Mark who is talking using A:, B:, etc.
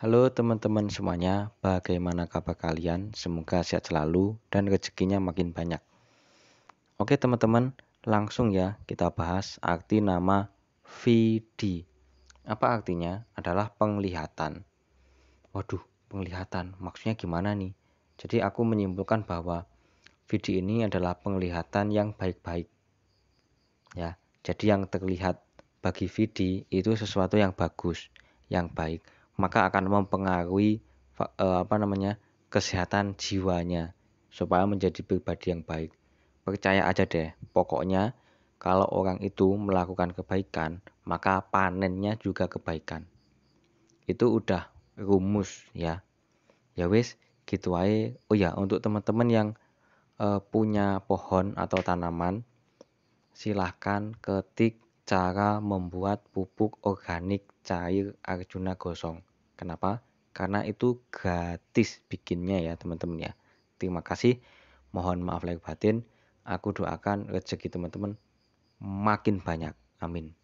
A: Halo teman-teman semuanya, bagaimana kabar kalian? Semoga sehat selalu dan rezekinya makin banyak. Oke teman-teman, langsung ya kita bahas arti nama VD. Apa artinya? Adalah penglihatan. Waduh, penglihatan. Maksudnya gimana nih? Jadi aku menyimpulkan bahwa VD ini adalah penglihatan yang baik-baik. Ya, jadi yang terlihat bagi VD itu sesuatu yang bagus, yang baik maka akan mempengaruhi e, apa namanya kesehatan jiwanya supaya menjadi pribadi yang baik. Percaya aja deh, pokoknya kalau orang itu melakukan kebaikan, maka panennya juga kebaikan. Itu udah rumus ya. Ya wis, gitu aja. Oh ya, untuk teman-teman yang uh, punya pohon atau tanaman, silahkan ketik cara membuat pupuk organik cair Arjuna gosong. Kenapa? Karena itu gratis bikinnya ya teman-teman ya. Terima kasih. Mohon maaf lahir batin. Aku doakan rezeki teman-teman makin banyak. Amin.